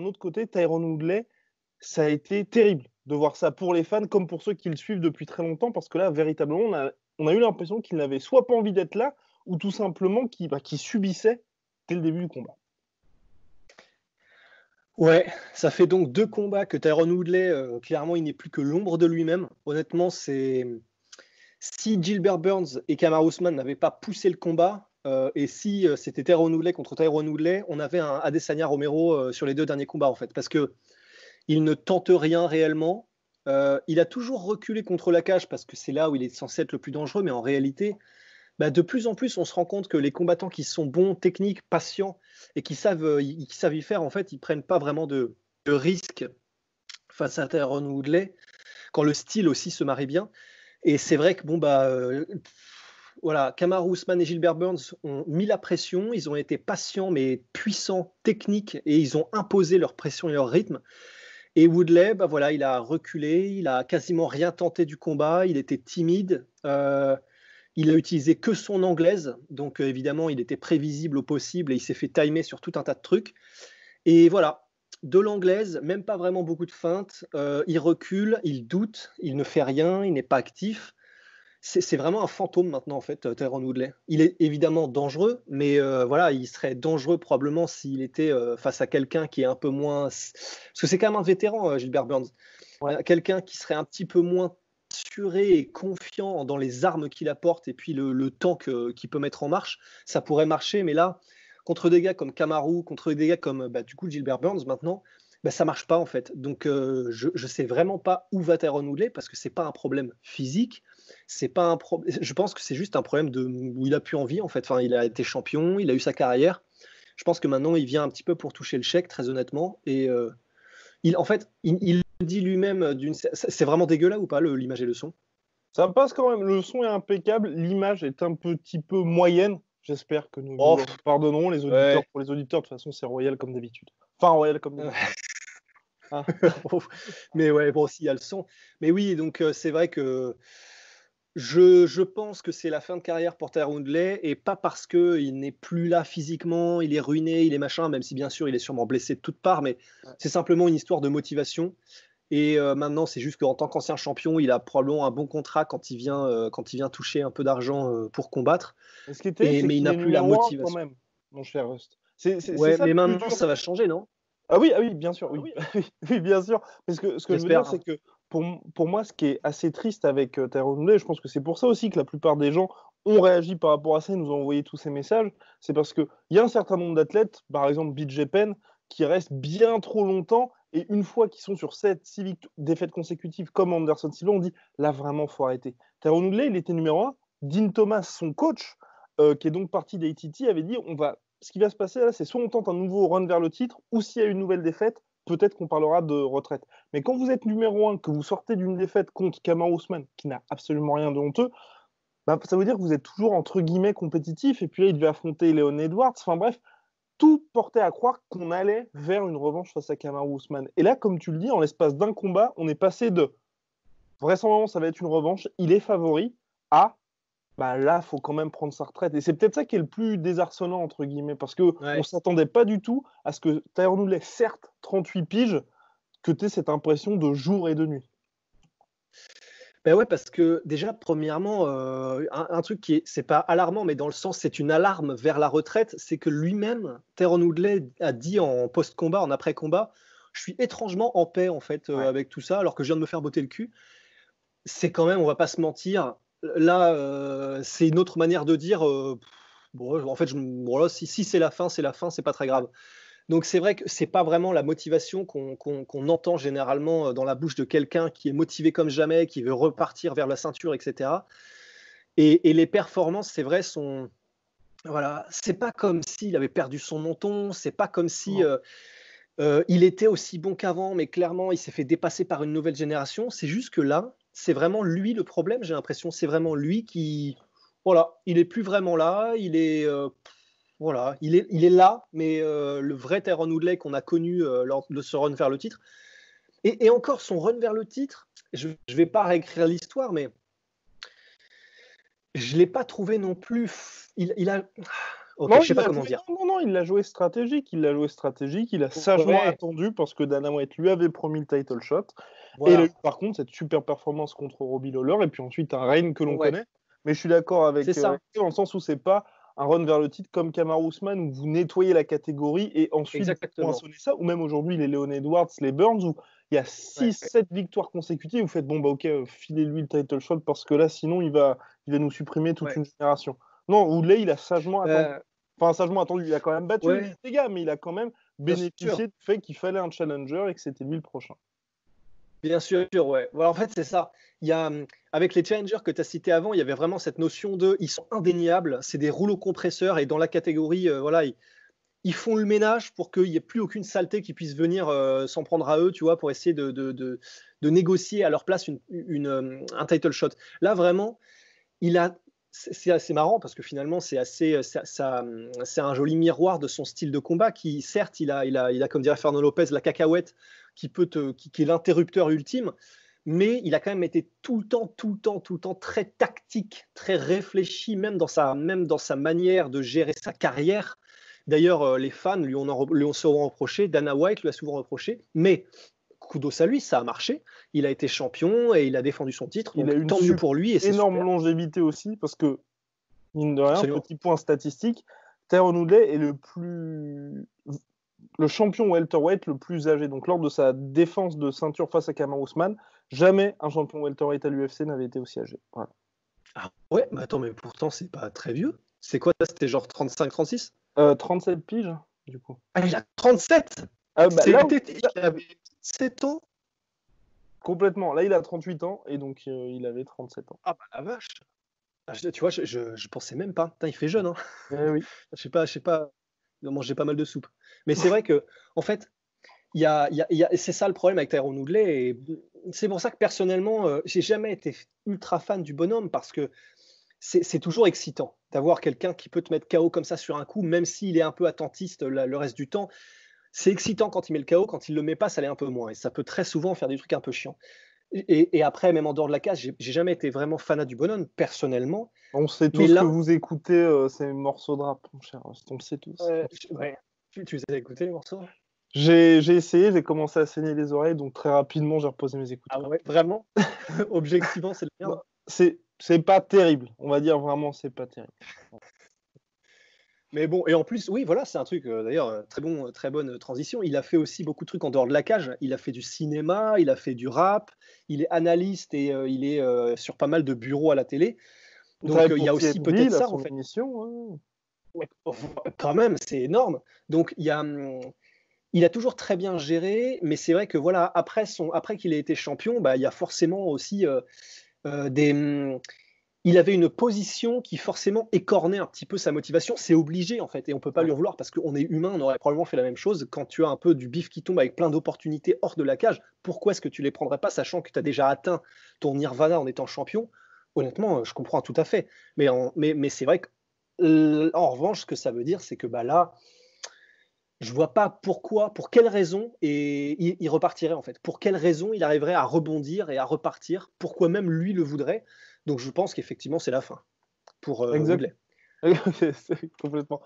d'un autre côté, Tyrone Woodley, ça a été terrible de voir ça pour les fans comme pour ceux qui le suivent depuis très longtemps, parce que là, véritablement, on a, eu l'impression qu'il n'avait soit pas envie d'être là, ou tout simplement bah, qu'il subissait dès le début du combat. Ouais, ça fait donc deux combats que Tyrone Woodley, euh, clairement, il n'est plus que l'ombre de lui-même. Honnêtement, c'est si Gilbert Burns et Kamar Ousmane n'avaient pas poussé le combat, euh, et si euh, c'était Tyrone Woodley contre Tyrone Woodley, on avait un Adesanya Romero euh, sur les deux derniers combats en fait, parce que il ne tente rien réellement. il a toujours reculé contre la cage parce que c'est là où il est censé être le plus dangereux, mais en réalité, bah, de plus en plus, on se rend compte que les combattants qui sont bons, techniques, patients et qui savent, y, qui savent y faire, en fait, ils prennent pas vraiment de, de risques face à Tyrone Woodley quand le style aussi se marie bien. Et c'est vrai que bon bah voilà, Kamar Ousmane et Gilbert Burns ont mis la pression, ils ont été patients mais puissants, techniques, et ils ont imposé leur pression et leur rythme. Et Woodley, bah voilà, il a reculé, il a quasiment rien tenté du combat, il était timide, euh, il a utilisé que son anglaise, donc euh, évidemment il était prévisible au possible et il s'est fait timer sur tout un tas de trucs. Et voilà, de l'anglaise, même pas vraiment beaucoup de feintes, euh, il recule, il doute, il ne fait rien, il n'est pas actif c'est vraiment un fantôme maintenant en fait, euh, Tyrone Woodley. Il est évidemment dangereux, mais euh, voilà, il serait dangereux probablement s'il était euh, face à quelqu'un qui est un peu moins, parce que c'est quand même un vétéran, Gilbert Burns, quelqu'un qui serait un petit peu moins assuré et confiant dans les armes qu'il apporte et puis le, temps qu'il peut mettre en marche, ça pourrait marcher, mais là, contre des gars comme Kamaru, contre des gars comme bah, du coup Gilbert Burns maintenant, ben, ça marche pas en fait. Donc euh, je ne sais vraiment pas où va Tyrone Woodley parce que c'est pas un problème physique, c'est pas un Je pense que c'est juste un problème de où il a plus envie en fait. Enfin, il a été champion, il a eu sa carrière. Je pense que maintenant il vient un petit peu pour toucher le chèque, très honnêtement. Et euh, il, en fait, il, dit lui-même d'une. C'est vraiment dégueulasse ou pas l'image et le son Ça passe quand même. Le son est impeccable, l'image est un petit peu moyenne. J'espère que nous, oh, pardonnons pardonnerons les auditeurs pour les auditeurs. De toute façon, c'est royal comme d'habitude. Enfin, royal comme d'habitude. Ah. mais ouais, bon, s'il y a le son. Mais oui, donc euh, c'est vrai que je, je pense que c'est la fin de carrière pour Tyrone Woodley et pas parce qu'il n'est plus là physiquement, il est ruiné, il est machin, même si bien sûr il est sûrement blessé de toutes parts, mais c'est simplement une histoire de motivation. Et euh, maintenant, c'est juste qu'en tant qu'ancien champion, il a probablement un bon contrat quand il vient, euh, quand il vient toucher un peu d'argent pour combattre. mais il n'a plus la motivation. Quand même, Rust. mais maintenant, ça va changer, non ah, ah, ah oui, oui, bien sûr, oui, bien sûr. Parce que ce que je veux dire, c'est que pour, pour, moi, ce qui est assez triste avec euh, Tyrone je pense que c'est pour ça aussi que la plupart des gens ont réagi par rapport à ça et nous ont envoyé tous ces messages, c'est parce qu'il y a un certain nombre d'athlètes, par exemple BJ Penn, qui restent bien trop longtemps et une fois qu'ils sont sur sept six défaites consécutives comme Anderson Silva, on dit là vraiment faut arrêter. Tyrone Woodley, il était numéro 1. Dean Thomas, son coach, euh, qui est donc parti d'ATT, avait dit on va ce qui va se passer là, c'est soit on tente un nouveau run vers le titre, ou s'il y a une nouvelle défaite, peut-être qu'on parlera de retraite. Mais quand vous êtes numéro 1, que vous sortez d'une défaite contre Kamar Ousmane, qui n'a absolument rien de honteux, bah, ça veut dire que vous êtes toujours entre guillemets compétitif. Et puis là, il devait affronter Léon Edwards. Enfin bref, tout portait à croire qu'on allait vers une revanche face à Kamar Ousmane. Et là, comme tu le dis, en l'espace d'un combat, on est passé de vraisemblablement ça va être une revanche, il est favori, à bah là, faut quand même prendre sa retraite. Et c'est peut-être ça qui est le plus désarçonnant, entre guillemets, parce qu'on on ne s'attendait pas du tout à ce que Tyrone Oudlet certes 38 piges, que tu aies cette impression de jour et de nuit. Ben ouais, parce que déjà, premièrement, euh, un, truc qui est, c'est pas alarmant, mais dans le sens, c'est une alarme vers la retraite, c'est que lui-même, Tyrone Woodley, a dit en post-combat, en après-combat, je suis étrangement en paix, en fait, euh, avec tout ça, alors que je viens de me faire botter le cul. C'est quand même, on va pas se mentir, Là, euh, c'est une autre manière de dire. Euh, en fait, je, si, c'est la fin, c'est la fin, c'est pas très grave. Donc c'est vrai que c'est pas vraiment la motivation qu'on entend généralement euh, dans la bouche de quelqu'un qui est motivé comme jamais, qui veut repartir vers la ceinture, etc. Et, les performances, c'est vrai, sont voilà, c'est pas comme s'il avait perdu son menton, c'est pas comme si il était aussi bon qu'avant, mais clairement il s'est fait dépasser par une nouvelle génération. C'est juste que là, c'est vraiment lui le problème, j'ai l'impression. C'est vraiment lui qui. Voilà, il est plus vraiment là, il est. Euh, voilà, il est, il est là, mais euh, le vrai Teron Woodley qu'on a connu euh, lors de ce run vers le titre. Et, encore, son run vers le titre, je ne vais pas réécrire l'histoire, mais je ne l'ai pas trouvé non plus. Il, a. je sais pas comment dire. Non, non, il l'a joué stratégique. Il l'a joué stratégique. Il a sagement attendu parce que Dana White lui avait promis le title shot. Et par contre cette super performance contre Robbie Lawler et puis ensuite un Reign que l'on connaît. Mais je suis d'accord avec euh, ça. dans le sens où c'est pas un run vers le titre comme Kamaru Usman où vous nettoyez la catégorie et ensuite vous ça, ou même aujourd'hui les Leon Edwards, les Burns, où il y a 6-7 victoires consécutives, vous faites bon bah ok, euh, filez-lui le title shot parce que là sinon il va, il va nous supprimer toute une génération. Non, Roulet il a sagement attendu, euh, enfin sagement attendu, il a quand même battu les gars, mais il a quand même bénéficié du fait qu'il fallait un challenger et que c'était lui le prochain. Bien sûr, ouais. Voilà, en fait, c'est ça. Il y a, hum, avec les challengers que tu as cités avant, il y avait vraiment cette notion de ils sont indéniables, c'est des rouleaux compresseurs et dans la catégorie, euh, voilà, ils, font le ménage pour qu'il n'y ait plus aucune saleté qui puisse venir euh, s'en prendre à eux, tu vois, pour essayer de, négocier à leur place une, hum, un title shot. Là, vraiment, il a c'est assez marrant parce que finalement, c'est assez, euh, ça, hum, c'est un joli miroir de son style de combat qui, certes, il a, il a, comme dirait Fernando Lopez, la cacahuète qui peut qui, est l'interrupteur ultime, mais il a quand même été tout le temps, tout le temps, tout le temps très tactique, très réfléchi, même dans sa, même dans sa manière de gérer sa carrière. D'ailleurs, euh, les fans lui ont, lui ont souvent reproché, Dana White lui a souvent reproché, mais kudos à lui, ça a marché. Il a été champion et il a défendu son titre. Il a eu tant mieux pour lui. Et énorme longévité aussi, parce que, mine de rien, petit point statistique, Tyrone est le plus. Le champion welterweight le plus âgé. Donc, lors de sa défense de ceinture face à Kamar Ousmane, jamais un champion welterweight à l'UFC n'avait été aussi âgé. Ah ouais, mais attends, mais pourtant, c'est pas très vieux. C'est quoi ça C'était genre 35-36 37 euh, piges, du coup. Ah, il a 37 ah, bah, 37 ans Complètement. Là, il a 38 ans et donc euh, il avait 37 ans. Ah bah la vache ah, Tu vois, je, je, pensais même pas. il fait jeune, hein eh oui. Je sais pas, je sais pas. Il a mangé pas mal de soupe. Mais c'est vrai que, en fait, y a, y a, c'est ça le problème avec Tyrone Woodley. c'est pour ça que personnellement, euh, j'ai jamais été ultra fan du bonhomme parce que c'est toujours excitant d'avoir quelqu'un qui peut te mettre KO comme ça sur un coup, même s'il est un peu attentiste le reste du temps. C'est excitant quand il met le chaos, quand il le met pas, ça l'est un peu moins. Et ça peut très souvent faire des trucs un peu chiants. Et, après, même en dehors de la cage, j'ai jamais été vraiment fanat du bonhomme, personnellement. On sait tous que vous écoutez euh, ces morceaux de rap, mon cher. On le sait tous. ouais. tu, les as écoutés, les morceaux J'ai essayé, j'ai commencé à saigner les oreilles, donc très rapidement, j'ai reposé mes écouteurs. Ah vraiment Objectivement, c'est le bah, merde. c'est pas terrible, on va dire vraiment, c'est pas terrible. Mais bon, et en plus, oui, voilà, c'est un truc, euh, d'ailleurs, euh, très, bon, euh, très bonne transition. Il a fait aussi beaucoup de trucs en dehors de la cage. Il a fait du cinéma, il a fait du rap, il est analyste et il est sur pas mal de bureaux à la télé. Donc il y a aussi peut-être ça, en fait. Hein. ouais, oh, oh, oh, quand même, c'est énorme. Donc il a. Hum, il a toujours très bien géré, mais c'est vrai que voilà, après, après qu'il ait été champion, bah, il y a forcément aussi des. Hum, il avait une position qui forcément écornait un petit peu sa motivation. C'est obligé en fait, et on peut pas lui en vouloir parce qu'on est humain, on aurait probablement fait la même chose. Quand tu as un peu du bif qui tombe avec plein d'opportunités hors de la cage, pourquoi est-ce que tu les prendrais pas, sachant que tu as déjà atteint ton nirvana en étant champion Honnêtement, euh, je comprends tout à fait. Mais, mais, c'est vrai que, en revanche, ce que ça veut dire, c'est que bah, là, je vois pas pourquoi, pour quelle raison, et il, il repartirait en fait. Pour quelle raison il arriverait à rebondir et à repartir Pourquoi même lui le voudrait donc je pense qu'effectivement, c'est la fin pour euh, complètement.